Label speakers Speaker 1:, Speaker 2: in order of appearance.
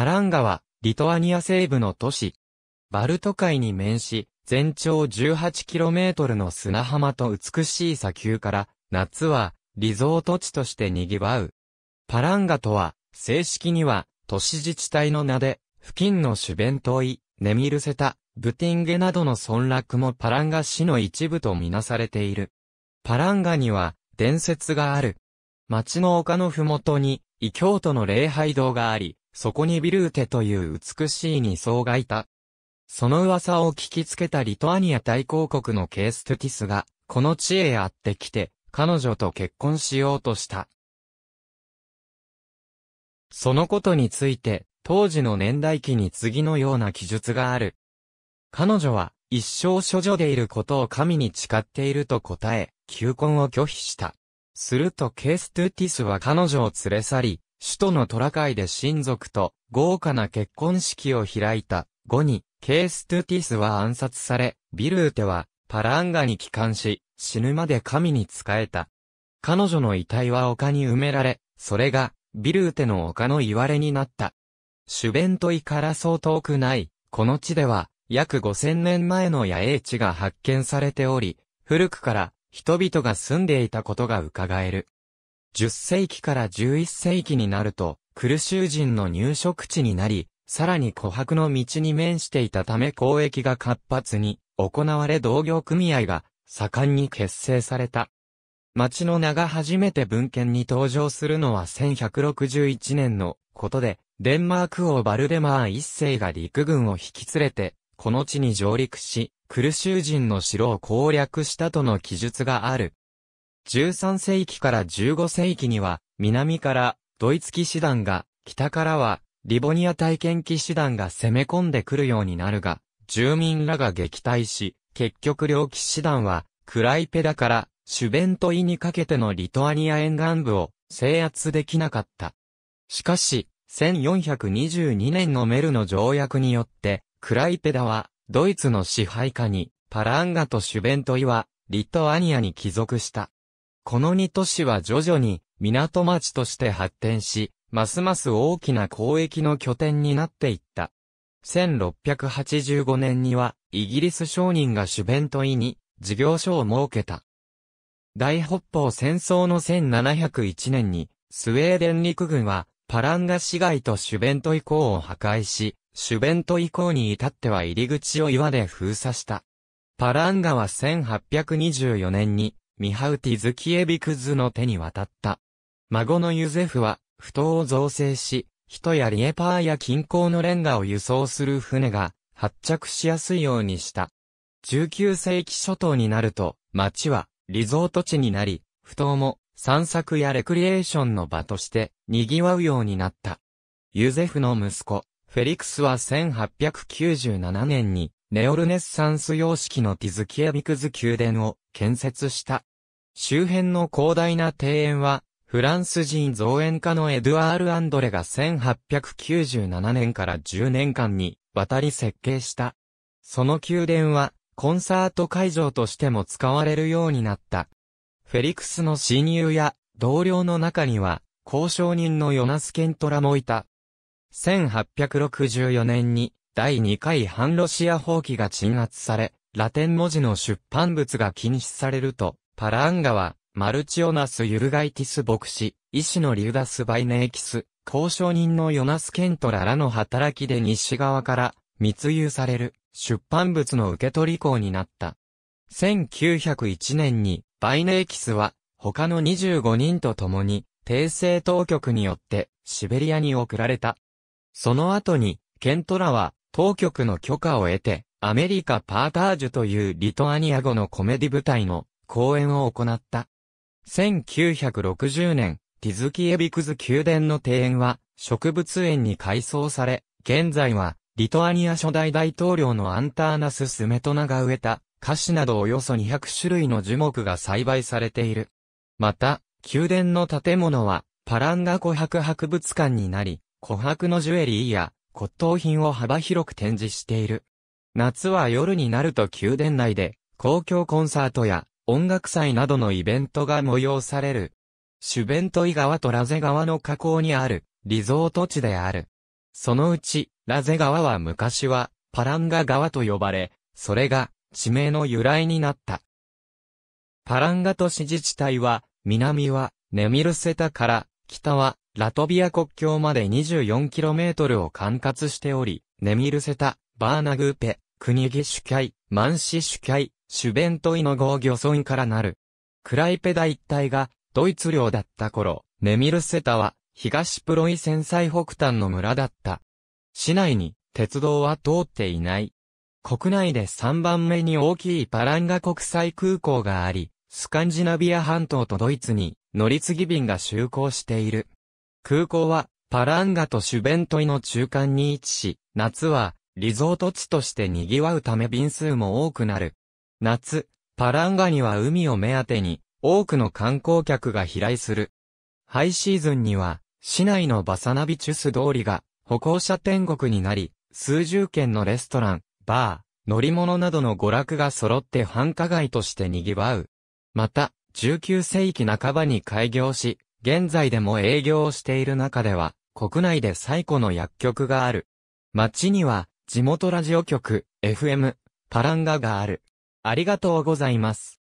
Speaker 1: パランガは、リトアニア西部の都市。バルト海に面し、全長 18km の砂浜と美しい砂丘から、夏は、リゾート地として賑わう。パランガとは、正式には、都市自治体の名で、付近のシュベントイ、ネミルセタ、ブティンゲなどの村落もパランガ市の一部とみなされている。パランガには、伝説がある。町の丘のふもとに、異教徒の礼拝堂があり、そこにビルーテという美しい二層がいた。その噂を聞きつけたリトアニア大公国のケーストゥティスが、この地へやってきて、彼女と結婚しようとした。そのことについて、当時の年代記に次のような記述がある。彼女は、一生処女でいることを神に誓っていると答え、求婚を拒否した。するとケーストゥティスは彼女を連れ去り、首都のトラカイで親族と豪華な結婚式を開いた後に、ケーストゥティスは暗殺され、ビルーテはパランガに帰還し、死ぬまで神に仕えた。彼女の遺体は丘に埋められ、それが、ビルーテの丘の言われになった。シュベントイからそう遠くない、この地では、約5000年前の野営地が発見されており、古くから人々が住んでいたことが伺える。10世紀から11世紀になると、クルシュー人の入植地になり、さらに琥珀の道に面していたため交易が活発に行われ同業組合が盛んに結成された。町の名が初めて文献に登場するのは1161年のことで、デンマーク王バルデマー一世が陸軍を引き連れて、この地に上陸し、クルシュー人の城を攻略したとの記述がある。13世紀から15世紀には、南からドイツ騎士団が、北からはリボニア体験騎士団が攻め込んでくるようになるが、住民らが撃退し、結局両騎士団は、クライペダからシュベントイにかけてのリトアニア沿岸部を制圧できなかった。しかし、1422年のメルの条約によって、クライペダはドイツの支配下に、パランガとシュベントイはリトアニアに帰属した。この二都市は徐々に港町として発展し、ますます大きな交易の拠点になっていった。1685年には、イギリス商人が主弁とイに事業所を設けた。大北方戦争の1701年に、スウェーデン陸軍は、パランガ市街とシュベント以降を破壊し、シュベント以降に至っては入り口を岩で封鎖した。パランガは1824年にミハウティ・ズキエビクズの手に渡った。孫のユゼフは、不当を造成し、人やリエパーや近郊のレンガを輸送する船が発着しやすいようにした。19世紀初頭になると、町はリゾート地になり、不当も散策やレクリエーションの場として賑わうようになった。ユゼフの息子、フェリクスは1897年にネオルネッサンス様式のティズキエビクズ宮殿を建設した。周辺の広大な庭園は、フランス人造園家のエドゥアール・アンドレが1897年から10年間に渡り設計した。その宮殿は、コンサート会場としても使われるようになった。フェリクスの親友や同僚の中には、交渉人のヨナス・ケントラもいた。1864年に第2回反ロシア放棄が鎮圧され、ラテン文字の出版物が禁止されると、パラアンガは、マルチオナス・ユルガイティス牧師、医師のリューダス・バイネーキス、交渉人のヨナス・ケントラらの働きで西側から密輸される出版物の受け取り校になった。1901年にバイネーキスは他の25人と共に帝政当局によってシベリアに送られた。その後にケントラは当局の許可を得てアメリカ・パータージュというリトアニア語のコメディ部隊の公演を行った。1960年、ティズキエビクズ宮殿の庭園は植物園に改装され、現在はリトアニア初代大統領のアンターナス・スメトナが植えた、菓子などおよそ200種類の樹木が栽培されている。また、宮殿の建物は、パランガ琥珀博物館になり、琥珀のジュエリーや骨董品を幅広く展示している。夏は夜になると宮殿内で、公共コンサートや音楽祭などのイベントが催される。シュベントイ川とラゼ川の河口にある、リゾート地である。そのうち、ラゼ川は昔は、パランガ川と呼ばれ、それが、地名の由来になった。パランガ都市自治体は、南は、ネミルセタから、北は、ラトビア国境まで 24km を管轄しており、ネミルセタ、バーナグーペ、クニギシュキャイ、マンシシュキャイ、シュベントイの合漁村からなる。クライペダ一帯がドイツ領だった頃、ネミルセタは東プロイセン最北端の村だった。市内に鉄道は通っていない。国内で3番目に大きいパランガ国際空港があり、スカンジナビア半島とドイツに乗り継ぎ便が就航している。空港はパランガとシュベントイの中間に位置し、夏はリゾート地として賑わうため便数も多くなる。夏、パランガニは海を目当てに、多くの観光客が飛来する。ハイシーズンには、市内のバサナビチュス通りが、歩行者天国になり、数十軒のレストラン、バー、乗り物などの娯楽が揃って繁華街として賑わう。また、19世紀半ばに開業し、現在でも営業をしている中では、国内で最古の薬局がある。町には、地元ラジオ局、FM、パランガがある。ありがとうございます。